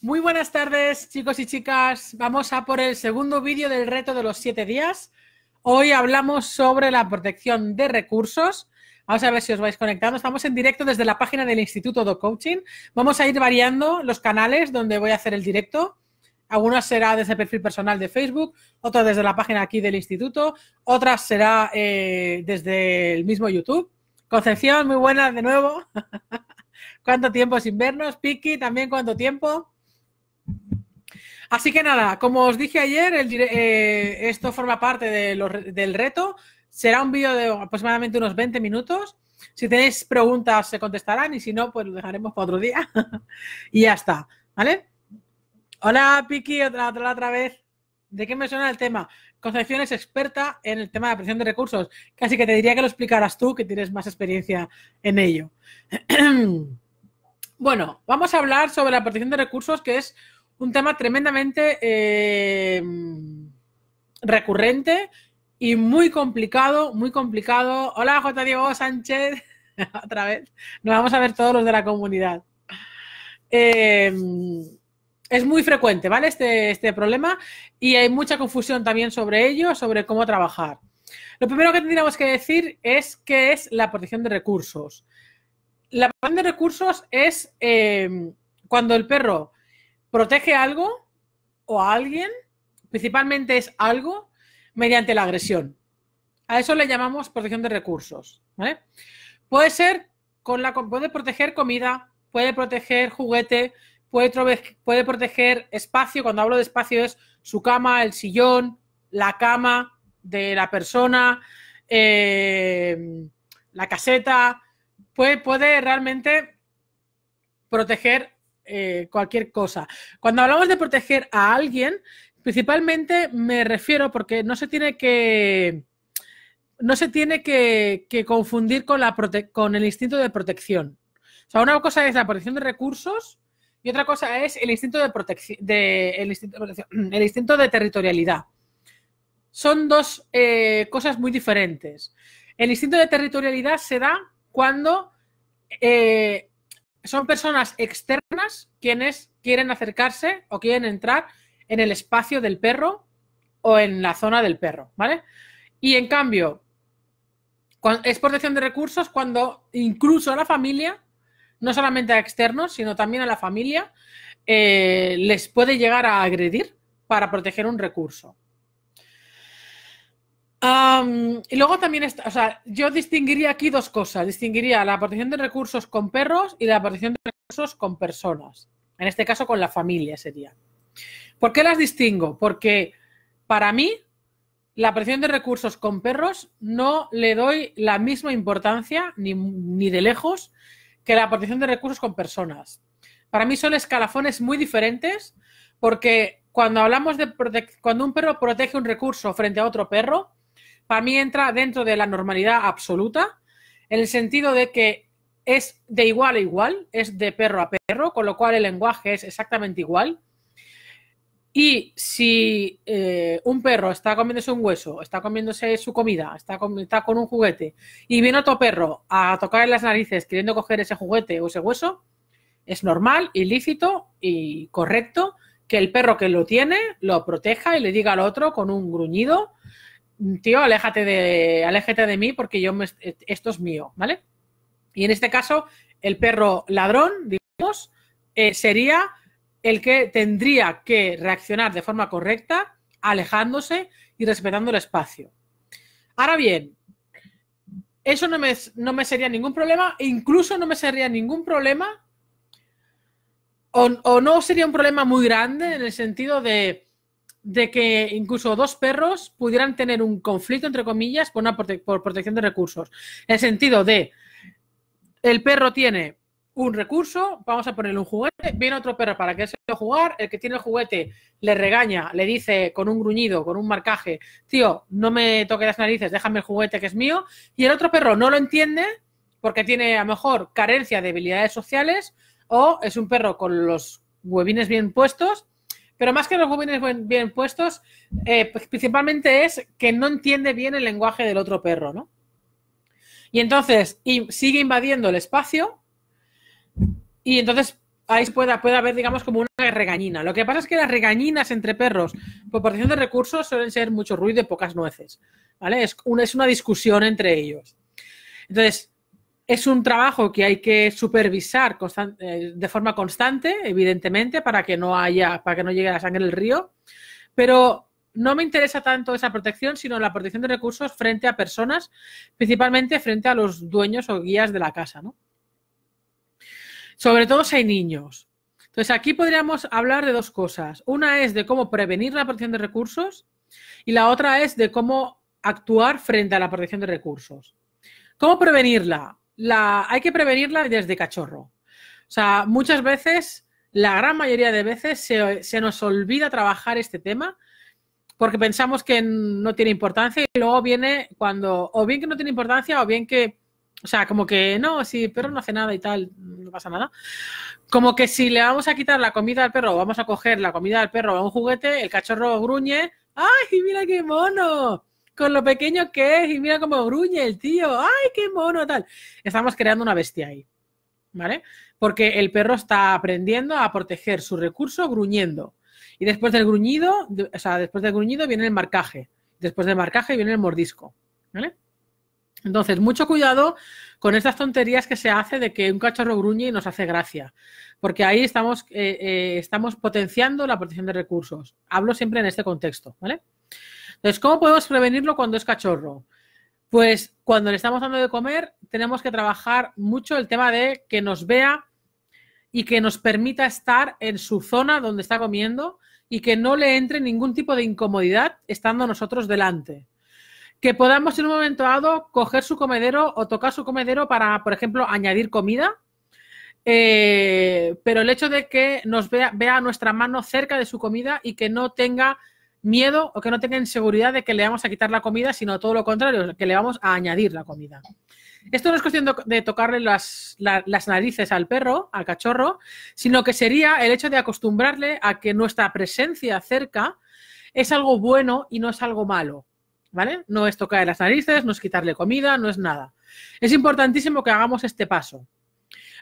Muy buenas tardes, chicos y chicas. Vamos a por el segundo vídeo del reto de los siete días. Hoy hablamos sobre la protección de recursos. Vamos a ver si os vais conectando. Estamos en directo desde la página del Instituto de Coaching. Vamos a ir variando los canales donde voy a hacer el directo. Algunos será desde el perfil personal de Facebook, otros desde la página aquí del instituto, otras será eh, desde el mismo YouTube. Concepción, muy buena de nuevo. ¿Cuánto tiempo sin vernos? Piki, también cuánto tiempo. Así que nada, como os dije ayer, eh, esto forma parte del reto. Será un vídeo de aproximadamente unos 20 minutos. Si tenéis preguntas, se contestarán y si no, pues lo dejaremos para otro día. y ya está, ¿vale? Hola, Piki, otra, otra, vez. ¿De qué me suena el tema? Concepción es experta en el tema de presión de recursos. Casi que te diría que lo explicarás tú, que tienes más experiencia en ello. bueno, vamos a hablar sobre la protección de recursos, que es un tema tremendamente eh, recurrente y muy complicado, muy complicado. Hola, J. Diego Sánchez, otra vez. Nos vamos a ver todos los de la comunidad. Eh, es muy frecuente, ¿vale? Este, este problema y hay mucha confusión también sobre ello, sobre cómo trabajar. Lo primero que tendríamos que decir es qué es la protección de recursos. La protección de recursos es eh, cuando el perro protege algo o a alguien, principalmente es algo, mediante la agresión. A eso le llamamos protección de recursos. Puede ser con la puede proteger comida, puede proteger juguete, puede, proteger espacio. Cuando hablo de espacio es su cama, el sillón, la cama de la persona, eh, la caseta. puede realmente proteger eh, cualquier cosa. Cuando hablamos de proteger a alguien, principalmente me refiero porque no se tiene que no se tiene que, confundir con, la con el instinto de protección. O sea, una cosa es la protección de recursos y otra cosa es el instinto de, protección, de, el, instinto de territorialidad. Son dos eh, cosas muy diferentes. El instinto de territorialidad se da cuando eh, son personas externas quienes quieren acercarse o quieren entrar en el espacio del perro o en la zona del perro, ¿vale? Y en cambio, es protección de recursos cuando incluso a la familia, no solamente a externos, sino también a la familia, eh, les puede llegar a agredir para proteger un recurso, y luego también, o sea, yo distinguiría aquí dos cosas. Distinguiría la protección de recursos con perros y la protección de recursos con personas. En este caso, con la familia sería. ¿Por qué las distingo? Porque para mí, la protección de recursos con perros no le doy la misma importancia, ni, ni de lejos, que la protección de recursos con personas. Para mí son escalafones muy diferentes, porque cuando hablamos de cuando un perro protege un recurso frente a otro perro, para mí entra dentro de la normalidad absoluta, en el sentido de que es de igual a igual, es de perro a perro, con lo cual el lenguaje es exactamente igual. Y si eh, un perro está comiéndose un hueso, está comiéndose su comida, está con, con un juguete, y viene otro perro a tocar las narices queriendo coger ese juguete o ese hueso, es normal, ilícito y correcto que el perro que lo tiene lo proteja y le diga al otro con un gruñido tío, aléjate de, de mí porque yo esto es mío, ¿vale? Y en este caso, el perro ladrón, digamos, eh, sería el que tendría que reaccionar de forma correcta, alejándose y respetando el espacio. Ahora bien, eso no me, no me sería ningún problema, e incluso no me sería ningún problema, o no sería un problema muy grande en el sentido de de que incluso dos perros pudieran tener un conflicto, entre comillas, por, por protección de recursos. En el sentido de, el perro tiene un recurso, vamos a ponerle un juguete, viene otro perro para que se pueda jugar, el que tiene el juguete le regaña, le dice con un gruñido, con un marcaje, tío, no me toque las narices, déjame el juguete que es mío, y el otro perro no lo entiende porque tiene a lo mejor carencia de habilidades sociales o es un perro con los huevines bien puestos pero más que los jóvenes bien puestos, eh, pues principalmente es que no entiende bien el lenguaje del otro perro, ¿no? Y entonces sigue invadiendo el espacio y entonces ahí puede, puede haber, digamos, como una regañina. Lo que pasa es que las regañinas entre perros por porción de recursos suelen ser mucho ruido y pocas nueces, ¿vale? Es es una discusión entre ellos. Entonces, es un trabajo que hay que supervisar eh, de forma constante, evidentemente, para que no haya, para que no llegue la sangre del río, pero no me interesa tanto esa protección, sino la protección de recursos frente a personas, principalmente frente a los dueños o guías de la casa, Sobre todo si hay niños. Entonces, aquí podríamos hablar de dos cosas. Una es de cómo prevenir la protección de recursos y la otra es de cómo actuar frente a la protección de recursos. ¿Cómo prevenirla? hay que prevenirla desde cachorro. O sea, muchas veces, la gran mayoría de veces, se, nos olvida trabajar este tema porque pensamos que no tiene importancia y luego viene cuando, o bien que no tiene importancia o bien que o sea, como que no, si el perro no hace nada y tal, no pasa nada. Como que si le vamos a quitar la comida al perro, o vamos a coger la comida al perro a un juguete, el cachorro gruñe, ¡ay, mira qué mono! con lo pequeño que es y mira cómo gruñe el tío, ay, qué mono tal. Estamos creando una bestia ahí, ¿vale? Porque el perro está aprendiendo a proteger su recurso gruñendo. Y después del gruñido, o sea, después del gruñido viene el marcaje. Después del marcaje viene el mordisco, ¿vale? Entonces, mucho cuidado con estas tonterías que se hace de que un cachorro gruñe y nos hace gracia, porque ahí estamos, eh, eh, estamos potenciando la protección de recursos. Hablo siempre en este contexto, ¿vale? Entonces, ¿cómo podemos prevenirlo cuando es cachorro? Pues cuando le estamos dando de comer, tenemos que trabajar mucho el tema de que nos vea y que nos permita estar en su zona donde está comiendo y que no le entre ningún tipo de incomodidad estando nosotros delante. Que podamos en un momento dado coger su comedero o tocar su comedero para, por ejemplo, añadir comida. Eh, pero el hecho de que nos vea, vea nuestra mano cerca de su comida y que no tenga miedo o que no tengan seguridad de que le vamos a quitar la comida, sino todo lo contrario, que le vamos a añadir la comida. Esto no es cuestión de tocarle las, narices al perro, al cachorro, sino que sería el hecho de acostumbrarle a que nuestra presencia cerca es algo bueno y no es algo malo. ¿Vale? No es tocarle las narices, no es quitarle comida, no es nada. Es importantísimo que hagamos este paso.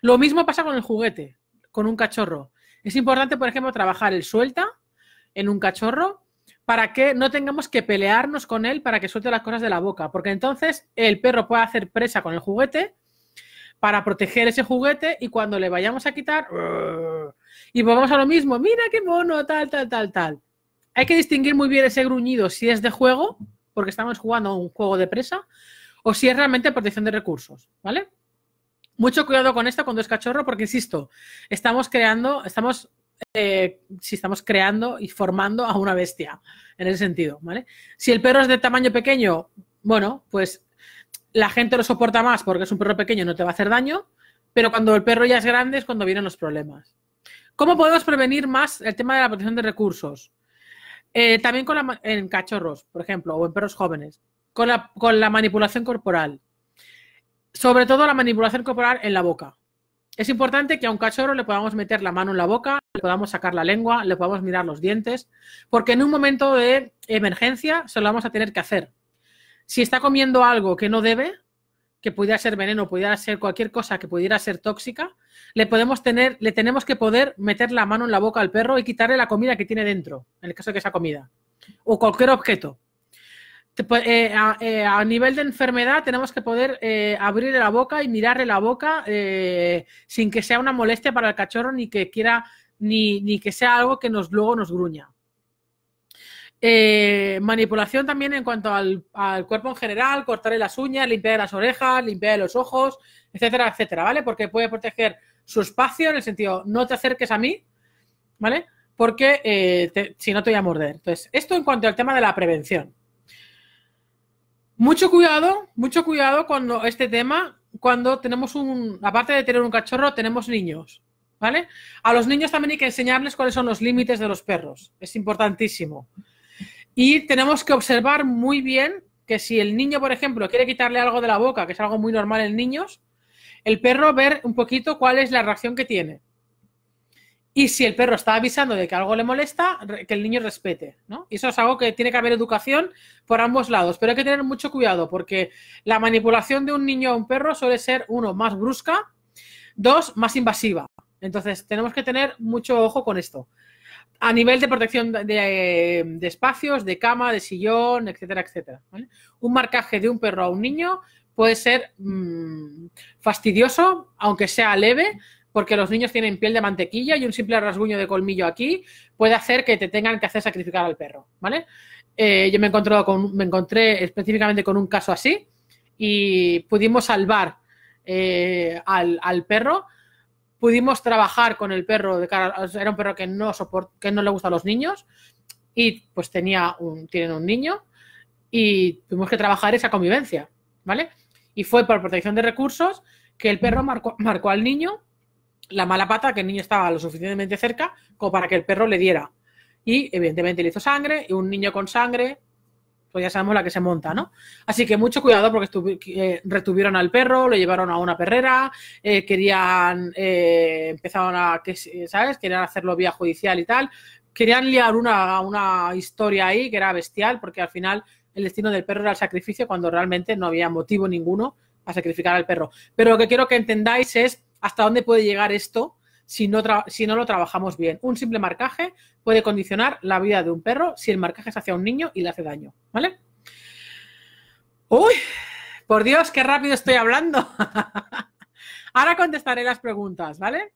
Lo mismo pasa con el juguete, con un cachorro. Es importante, por ejemplo, trabajar el suelta en un cachorro para que no tengamos que pelearnos con él para que suelte las cosas de la boca, porque entonces el perro puede hacer presa con el juguete para proteger ese juguete y cuando le vayamos a quitar y vamos a lo mismo, mira qué mono, tal, tal, tal, tal. Hay que distinguir muy bien ese gruñido si es de juego, porque estamos jugando a un juego de presa, o si es realmente protección de recursos, ¿vale? Mucho cuidado con esto cuando es cachorro, porque insisto, estamos creando, estamos eh, si estamos creando y formando a una bestia, en ese sentido, Si el perro es de tamaño pequeño, bueno, pues la gente lo soporta más porque es un perro pequeño, no te va a hacer daño, pero cuando el perro ya es grande es cuando vienen los problemas. ¿Cómo podemos prevenir más el tema de la protección de recursos? Eh, también con en cachorros, por ejemplo, o en perros jóvenes, con la manipulación corporal. Sobre todo la manipulación corporal en la boca es importante que a un cachorro le podamos meter la mano en la boca, le podamos sacar la lengua, le podamos mirar los dientes, porque en un momento de emergencia se lo vamos a tener que hacer. Si está comiendo algo que no debe, que pudiera ser veneno, pudiera ser cualquier cosa que pudiera ser tóxica, le podemos tener, le tenemos que poder meter la mano en la boca al perro y quitarle la comida que tiene dentro, en el caso de que sea comida, o cualquier objeto. Eh, eh, a, nivel de enfermedad tenemos que poder eh, abrirle abrir la boca y mirarle la boca sin que sea una molestia para el cachorro ni que quiera ni, que sea algo que nos luego nos gruña. manipulación también en cuanto al, cuerpo en general, cortarle las uñas, limpiar las orejas, limpiar los ojos, etcétera, etcétera, ¿vale? Porque puede proteger su espacio en el sentido no te acerques a mí, ¿vale? Porque si no te voy a morder. Entonces, esto en cuanto al tema de la prevención. Mucho cuidado, mucho cuidado con este tema cuando tenemos un, aparte de tener un cachorro, tenemos niños, ¿vale? A los niños también hay que enseñarles cuáles son los límites de los perros, es importantísimo. Y tenemos que observar muy bien que si el niño, por ejemplo, quiere quitarle algo de la boca, que es algo muy normal en niños, el perro ver un poquito cuál es la reacción que tiene. Y si el perro está avisando de que algo le molesta, que el niño respete, Y eso es algo que tiene que haber educación por ambos lados, pero hay que tener mucho cuidado porque la manipulación de un niño a un perro suele ser, uno, más brusca, dos, más invasiva. Entonces, tenemos que tener mucho ojo con esto. A nivel de protección de, espacios, de cama, de sillón, etcétera, etcétera. Un marcaje de un perro a un niño puede ser mm, fastidioso, aunque sea leve, porque los niños tienen piel de mantequilla y un simple rasguño de colmillo aquí puede hacer que te tengan que hacer sacrificar al perro, ¿vale? Eh, yo me, encontré con, me encontré específicamente con un caso así y pudimos salvar eh, al, perro, pudimos trabajar con el perro, de era un perro que no, soport, no le gusta a los niños y pues tenía un, tienen un niño y tuvimos que trabajar esa convivencia, ¿vale? Y fue por protección de recursos que el perro marcó, marcó al niño la mala pata que el niño estaba lo suficientemente cerca como para que el perro le diera. Y evidentemente le hizo sangre, y un niño con sangre, pues ya sabemos la que se monta, ¿no? Así que mucho cuidado porque eh, retuvieron al perro, lo llevaron a una perrera, eh, querían, eh, empezaron a, que, ¿sabes? Querían hacerlo vía judicial y tal. Querían liar una, una historia ahí que era bestial porque al final el destino del perro era el sacrificio cuando realmente no había motivo ninguno a sacrificar al perro. Pero lo que quiero que entendáis es hasta dónde puede llegar esto si no, si no lo trabajamos bien. Un simple marcaje puede condicionar la vida de un perro si el marcaje es hacia un niño y le hace daño, ¿vale? ¡Uy! Por Dios, qué rápido estoy hablando. Ahora contestaré las preguntas, ¿vale?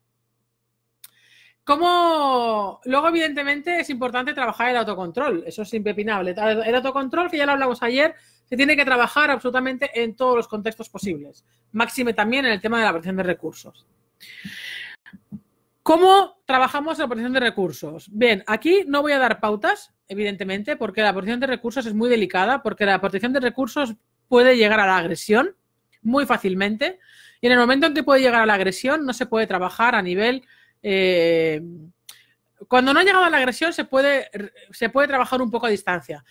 ¿Cómo? Luego, evidentemente, es importante trabajar el autocontrol. Eso es impepinable. El autocontrol, que ya lo hablamos ayer, se tiene que trabajar absolutamente en todos los contextos posibles. Máxime también en el tema de la protección de recursos. ¿Cómo trabajamos la protección de recursos? Bien, aquí no voy a dar pautas, evidentemente, porque la protección de recursos es muy delicada, porque la protección de recursos puede llegar a la agresión muy fácilmente. Y en el momento en que puede llegar a la agresión, no se puede trabajar a nivel eh, cuando no ha llegado a la agresión se puede, se puede trabajar un poco a distancia.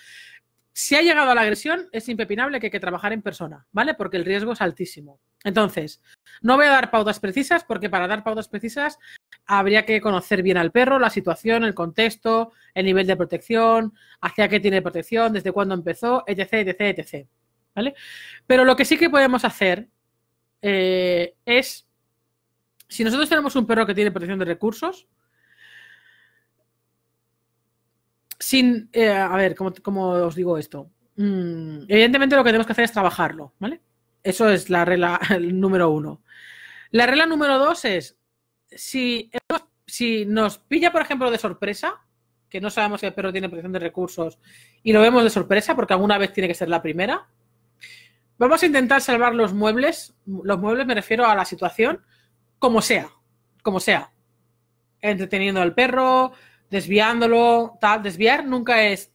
Si ha llegado a la agresión, es impepinable que hay que trabajar en persona, ¿vale? Porque el riesgo es altísimo. Entonces, no voy a dar pautas precisas porque para dar pautas precisas habría que conocer bien al perro, la situación, el contexto, el nivel de protección, hacia qué tiene protección, desde cuándo empezó, etc, etc, etc. ¿Vale? Pero lo que sí que podemos hacer eh, es si nosotros tenemos un perro que tiene protección de recursos, sin. Eh, a ver, ¿cómo, os digo esto? Mm, evidentemente lo que tenemos que hacer es trabajarlo, ¿vale? Eso es la regla número uno. La regla número dos es: si, si nos pilla, por ejemplo, de sorpresa, que no sabemos si el perro tiene protección de recursos y lo vemos de sorpresa, porque alguna vez tiene que ser la primera, vamos a intentar salvar los muebles. Los muebles me refiero a la situación como sea, como sea. Entreteniendo al perro, desviándolo, tal. Desviar nunca es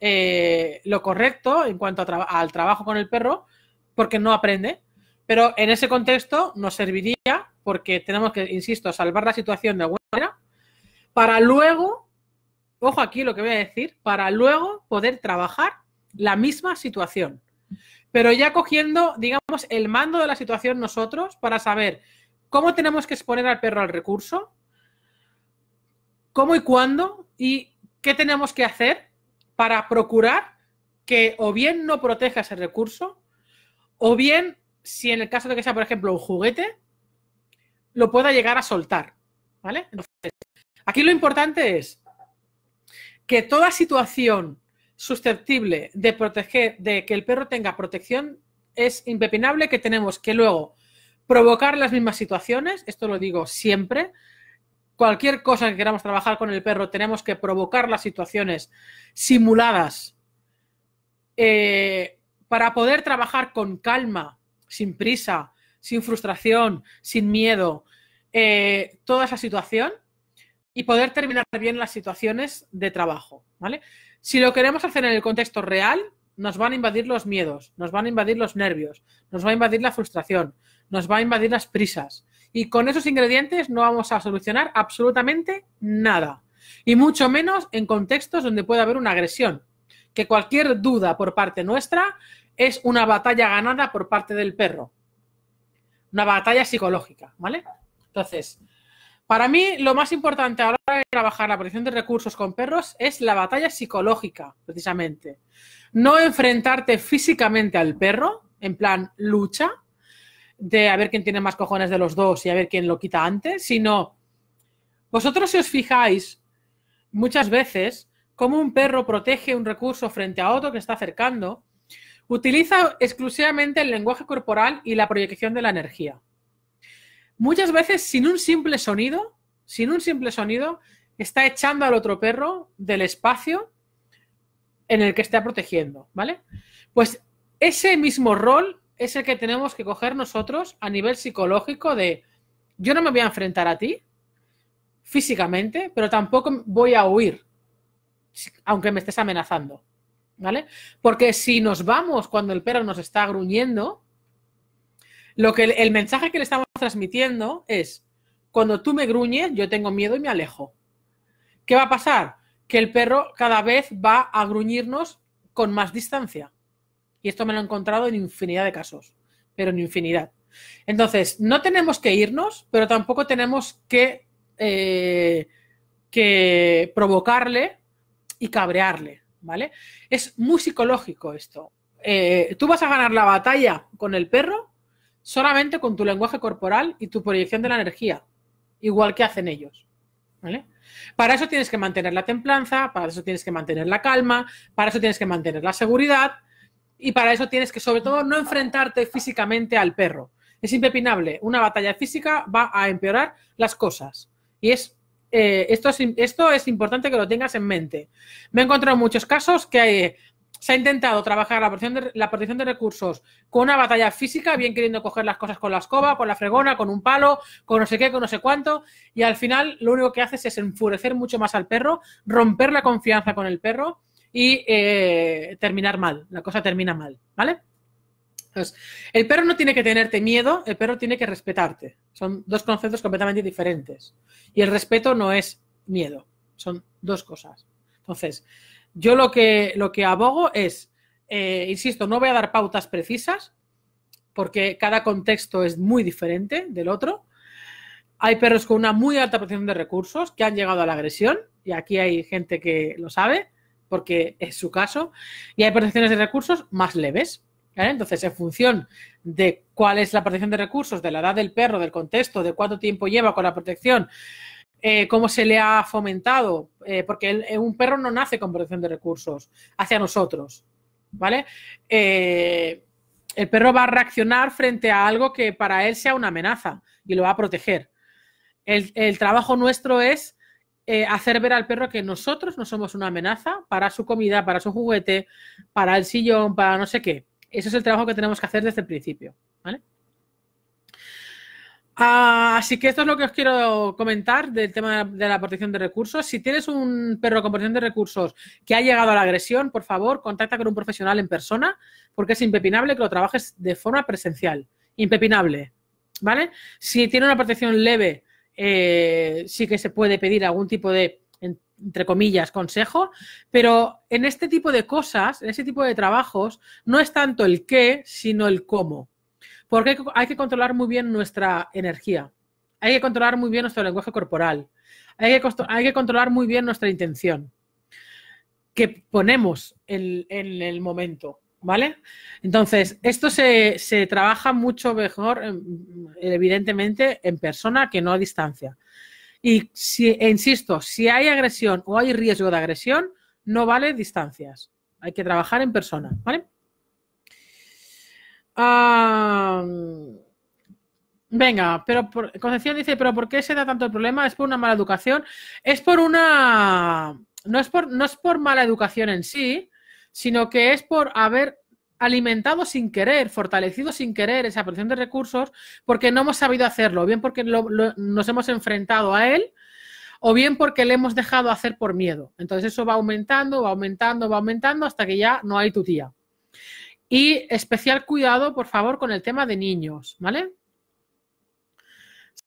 eh, lo correcto en cuanto al trabajo con el perro, porque no aprende. Pero en ese contexto nos serviría porque tenemos que, insisto, salvar la situación de alguna manera para luego, ojo aquí lo que voy a decir, para luego poder trabajar la misma situación. Pero ya cogiendo, digamos, el mando de la situación nosotros para saber cómo tenemos que exponer al perro al recurso, cómo y cuándo y qué tenemos que hacer para procurar que o bien no proteja ese recurso, o bien, si en el caso de que sea, por ejemplo, un juguete, lo pueda llegar a soltar. ¿Vale? aquí lo importante es que toda situación susceptible de proteger, de que el perro tenga protección, es impepinable que tenemos que luego provocar las mismas situaciones, esto lo digo siempre. Cualquier cosa que queramos trabajar con el perro, tenemos que provocar las situaciones simuladas eh, para poder trabajar con calma, sin prisa, sin frustración, sin miedo, eh, toda esa situación y poder terminar bien las situaciones de trabajo. Si lo queremos hacer en el contexto real, nos van a invadir los miedos, nos van a invadir los nervios, nos va a invadir la frustración, nos va a invadir las prisas. Y con esos ingredientes no vamos a solucionar absolutamente nada. Y mucho menos en contextos donde puede haber una agresión. Que cualquier duda por parte nuestra es una batalla ganada por parte del perro. Una batalla psicológica, ¿vale? Entonces, para mí lo más importante ahora de trabajar la protección de recursos con perros es la batalla psicológica, precisamente. No enfrentarte físicamente al perro, en plan lucha, de a ver quién tiene más cojones de los dos y a ver quién lo quita antes, sino vosotros si os fijáis muchas veces cómo un perro protege un recurso frente a otro que está acercando, utiliza exclusivamente el lenguaje corporal y la proyección de la energía. Muchas veces sin un simple sonido, sin un simple sonido, está echando al otro perro del espacio en el que está protegiendo, ¿vale? Pues ese mismo rol es el que tenemos que coger nosotros a nivel psicológico de yo no me voy a enfrentar a ti físicamente, pero tampoco voy a huir, aunque me estés amenazando. ¿Vale? Porque si nos vamos cuando el perro nos está gruñendo, lo que el mensaje que le estamos transmitiendo es cuando tú me gruñes, yo tengo miedo y me alejo. ¿Qué va a pasar? Que el perro cada vez va a gruñirnos con más distancia. Y esto me lo he encontrado en infinidad de casos, pero en infinidad. Entonces, no tenemos que irnos, pero tampoco tenemos que, eh, que provocarle y cabrearle, ¿vale? Es muy psicológico esto. Eh, tú vas a ganar la batalla con el perro solamente con tu lenguaje corporal y tu proyección de la energía, igual que hacen ellos. ¿Vale? Para eso tienes que mantener la templanza, para eso tienes que mantener la calma, para eso tienes que mantener la seguridad, y para eso tienes que, sobre todo, no enfrentarte físicamente al perro. Es impepinable. Una batalla física va a empeorar las cosas. Y es, eh, esto, es importante que lo tengas en mente. Me he encontrado muchos casos que eh, se ha intentado trabajar la de, la protección de recursos con una batalla física, bien queriendo coger las cosas con la escoba, con la fregona, con un palo, con no sé qué, con no sé cuánto, y al final lo único que haces es enfurecer mucho más al perro, romper la confianza con el perro y eh, terminar mal. La cosa termina mal, ¿vale? Entonces, el perro no tiene que tenerte miedo, el perro tiene que respetarte. Son dos conceptos completamente diferentes. Y el respeto no es miedo, son dos cosas. Entonces, yo lo que, lo que abogo es, eh, insisto, no voy a dar pautas precisas porque cada contexto es muy diferente del otro. Hay perros con una muy alta protección de recursos que han llegado a la agresión y aquí hay gente que lo sabe porque es su caso, y hay protecciones de recursos más leves. Entonces, en función de cuál es la protección de recursos, de la edad del perro, del contexto, de cuánto tiempo lleva con la protección, eh, cómo se le ha fomentado, eh, porque eh, un perro no nace con protección de recursos hacia nosotros, ¿vale? el perro va a reaccionar frente a algo que para él sea una amenaza y lo va a proteger. el trabajo nuestro es eh, hacer ver al perro que nosotros no somos una amenaza para su comida, para su juguete, para el sillón, para no sé qué. Eso es el trabajo que tenemos que hacer desde el principio. ¿vale? Ah, así que esto es lo que os quiero comentar del tema de la protección de recursos. Si tienes un perro con protección de recursos que ha llegado a la agresión, por favor, contacta con un profesional en persona porque es impepinable que lo trabajes de forma presencial. Impepinable. ¿Vale? Si tiene una protección leve eh, sí que se puede pedir algún tipo de, entre comillas, consejo, pero en este tipo de cosas, en este tipo de trabajos, no es tanto el qué, sino el cómo. Porque hay que controlar muy bien nuestra energía, hay que controlar muy bien nuestro lenguaje corporal, hay que, controlar muy bien nuestra intención que ponemos en el momento. ¿Vale? Entonces, esto se, trabaja mucho mejor, em, evidentemente, en persona que no a distancia. Y si, e insisto, si hay agresión o hay riesgo de agresión, no vale distancias. Hay que trabajar en persona, ¿vale? venga, pero por, Concepción dice, pero ¿por qué se da tanto el problema? ¿Es por una mala educación? Es por una... no es por mala educación en sí, sino que es por haber alimentado sin querer, fortalecido sin querer esa presión de recursos, porque no hemos sabido hacerlo, bien porque nos hemos enfrentado a él, o bien porque le hemos dejado hacer por miedo. Entonces eso va aumentando, va aumentando, va aumentando hasta que ya no hay tu tía. Y especial cuidado, por favor, con el tema de niños, ¿vale?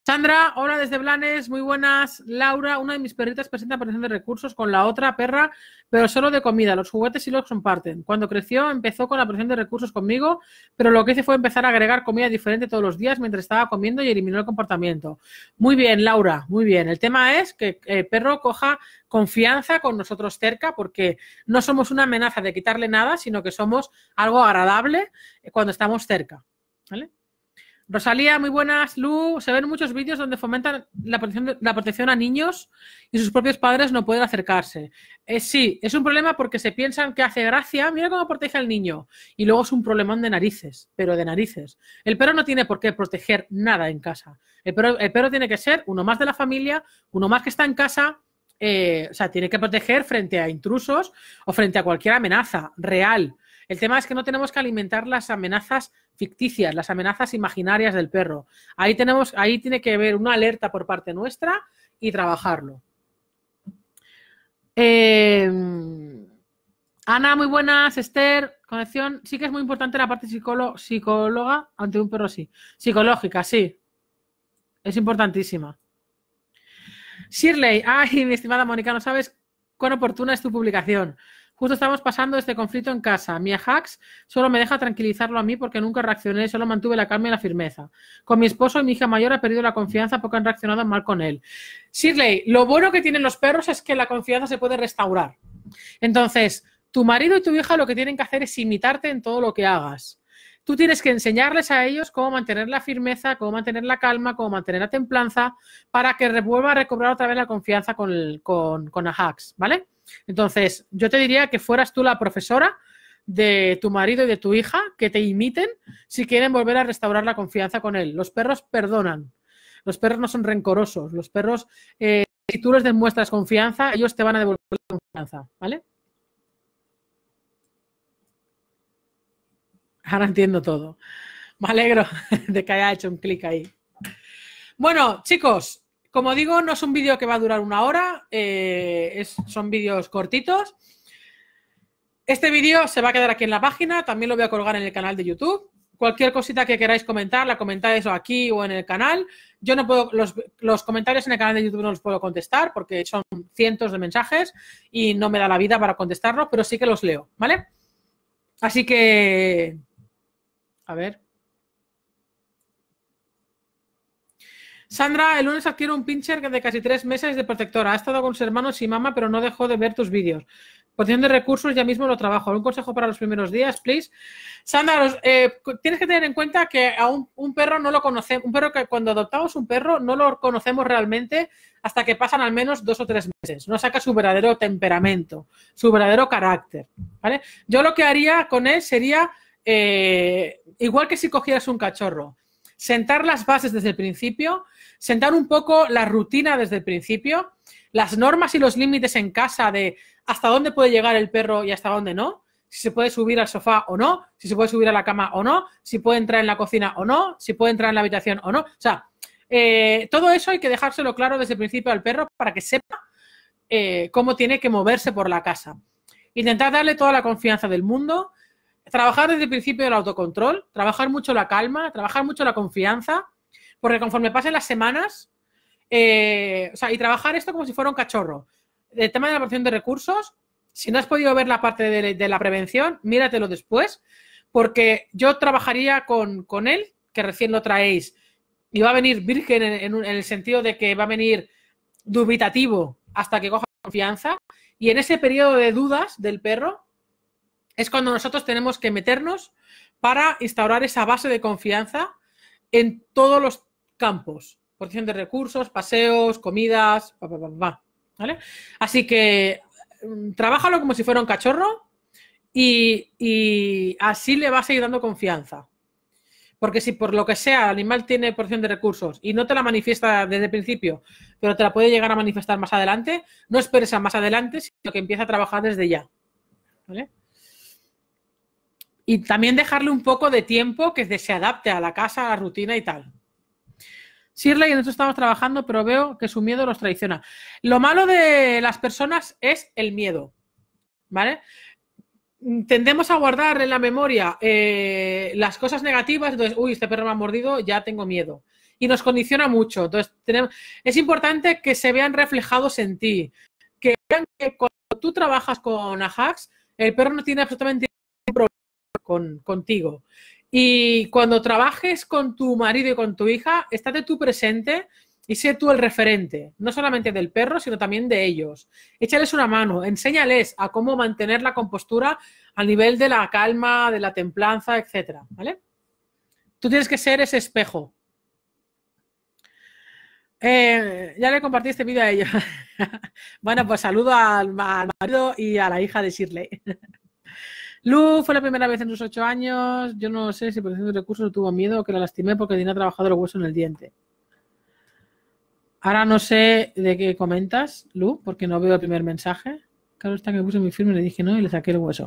Sandra, hola desde Blanes, muy buenas. Laura, una de mis perritas presenta presión de recursos con la otra perra, pero solo de comida. Los juguetes sí los comparten. Cuando creció empezó con la presión de recursos conmigo, pero lo que hice fue empezar a agregar comida diferente todos los días mientras estaba comiendo y eliminó el comportamiento. Muy bien, Laura, muy bien. El tema es que el eh, perro coja confianza con nosotros cerca porque no somos una amenaza de quitarle nada, sino que somos algo agradable cuando estamos cerca. ¿Vale? Rosalía, muy buenas. Lu, se ven muchos vídeos donde fomentan la protección, a niños y sus propios padres no pueden acercarse. Eh, sí, es un problema porque se piensan que hace gracia, mira cómo protege al niño. Y luego es un problemón de narices, pero de narices. El perro no tiene por qué proteger nada en casa. El perro, el tiene que ser uno más de la familia, uno más que está en casa. Eh, o sea, tiene que proteger frente a intrusos o frente a cualquier amenaza real. El tema es que no tenemos que alimentar las amenazas ficticias, las amenazas imaginarias del perro. Ahí tenemos, ahí tiene que haber una alerta por parte nuestra y trabajarlo. Em, Ana, muy buenas, Esther, conexión. Sí que es muy importante la parte psicóloga, psicóloga ante un perro, sí. Psicológica, sí. Es importantísima. Shirley, ay, mi estimada Mónica, no sabes cuán oportuna es tu publicación. Justo estamos pasando este conflicto en casa. Mi Ajax solo me deja tranquilizarlo a mí porque nunca reaccioné, solo mantuve la calma y la firmeza. Con mi esposo y mi hija mayor ha perdido la confianza porque han reaccionado mal con él. Shirley, lo bueno que tienen los perros es que la confianza se puede restaurar. Entonces, tu marido y tu hija lo que tienen que hacer es imitarte en todo lo que hagas. Tú tienes que enseñarles a ellos cómo mantener la firmeza, cómo mantener la calma, cómo mantener la templanza, para que vuelva a recobrar otra vez la confianza con, con, con Ajax, ¿vale? Entonces, yo te diría que fueras tú la profesora de tu marido y de tu hija, que te imiten si quieren volver a restaurar la confianza con él. Los perros perdonan, los perros no son rencorosos, los perros, eh, si tú les demuestras confianza, ellos te van a devolver la confianza, ¿vale? Ahora entiendo todo. Me alegro de que haya hecho un clic ahí. Bueno, chicos, como digo, no es un vídeo que va a durar una hora, eh, son vídeos cortitos. Este vídeo se va a quedar aquí en la página, también lo voy a colgar en el canal de YouTube. Cualquier cosita que queráis comentar, la comentáis aquí o en el canal. Yo no puedo, los, los, comentarios en el canal de YouTube no los puedo contestar porque son cientos de mensajes y no me da la vida para contestarlos, pero sí que los leo, ¿vale? Así que, a ver. Sandra, el lunes adquiere un pincher de casi tres meses de protectora. Ha estado con sus hermanos y mamá, pero no dejó de ver tus vídeos. Porción de recursos, ya mismo lo trabajo. Un consejo para los primeros días, please? Sandra, eh, tienes que tener en cuenta que a un, perro no lo conocemos. Un perro que cuando adoptamos un perro no lo conocemos realmente hasta que pasan al menos dos o tres meses. No saca su verdadero temperamento, su verdadero carácter. ¿vale? Yo lo que haría con él sería, eh, igual que si cogieras un cachorro, sentar las bases desde el principio, sentar un poco la rutina desde el principio, las normas y los límites en casa de hasta dónde puede llegar el perro y hasta dónde no, si se puede subir al sofá o no, si se puede subir a la cama o no, si puede entrar en la cocina o no, si puede entrar en la habitación o no. O sea, eh, todo eso hay que dejárselo claro desde el principio al perro para que sepa eh, cómo tiene que moverse por la casa. Intentar darle toda la confianza del mundo, trabajar desde el principio el autocontrol, trabajar mucho la calma, trabajar mucho la confianza, porque conforme pasen las semanas, eh, o sea, y trabajar esto como si fuera un cachorro. El tema de la porción de recursos, si no has podido ver la parte de, la prevención, míratelo después, porque yo trabajaría con, él, que recién lo traéis, y va a venir virgen en el sentido de que va a venir dubitativo hasta que coja confianza, y en ese periodo de dudas del perro, es cuando nosotros tenemos que meternos para instaurar esa base de confianza en todos los campos. Porción de recursos, paseos, comidas, va, bla, bla, ¿vale? Así que mm, trabájalo como si fuera un cachorro y, así le vas a ir dando confianza. Porque si por lo que sea el animal tiene porción de recursos y no te la manifiesta desde el principio, pero te la puede llegar a manifestar más adelante, no esperes a más adelante, sino que empieza a trabajar desde ya. ¿Vale? Y también dejarle un poco de tiempo que se adapte a la casa, a la rutina y tal. Sirley, y estamos trabajando, pero veo que su miedo los traiciona. Lo malo de las personas es el miedo, ¿vale? Tendemos a guardar en la memoria eh, las cosas negativas, entonces, uy, este perro me ha mordido, ya tengo miedo. Y nos condiciona mucho. Entonces, tenemos, es importante que se vean reflejados en ti, que vean que cuando tú trabajas con ajax, el perro no tiene absolutamente contigo. Y cuando trabajes con tu marido y con tu hija, estate tú presente y sé tú el referente, no solamente del perro, sino también de ellos. Échales una mano, enséñales a cómo mantener la compostura a nivel de la calma, de la templanza, etcétera, ¿vale? Tú tienes que ser ese espejo. Eh, ya le compartí este vídeo a ella. bueno, pues saludo al, al, marido y a la hija de Shirley. Lu fue la primera vez en sus ocho años. Yo no sé si por por de Recursos tuvo miedo o que la lastimé porque tenía trabajado el hueso en el diente. Ahora no sé de qué comentas, Lu, porque no veo el primer mensaje. Claro, está que me puse muy firme, le dije no y le saqué el hueso.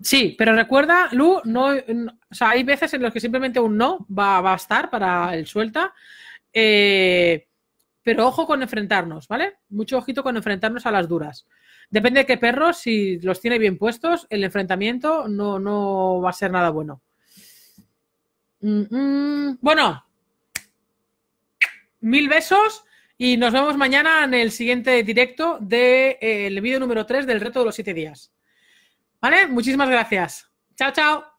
Sí, pero recuerda, Lu, no, o sea, hay veces en las que simplemente un no va, a estar para el suelta. Eh, pero ojo con enfrentarnos, ¿vale? Mucho ojito con enfrentarnos a las duras. Depende de qué perros, si los tiene bien puestos, el enfrentamiento no, va a ser nada bueno. Bueno, mil besos y nos vemos mañana en el siguiente directo del de, eh, vídeo número 3 del reto de los 7 días. ¿Vale? Muchísimas gracias. Chao, chao.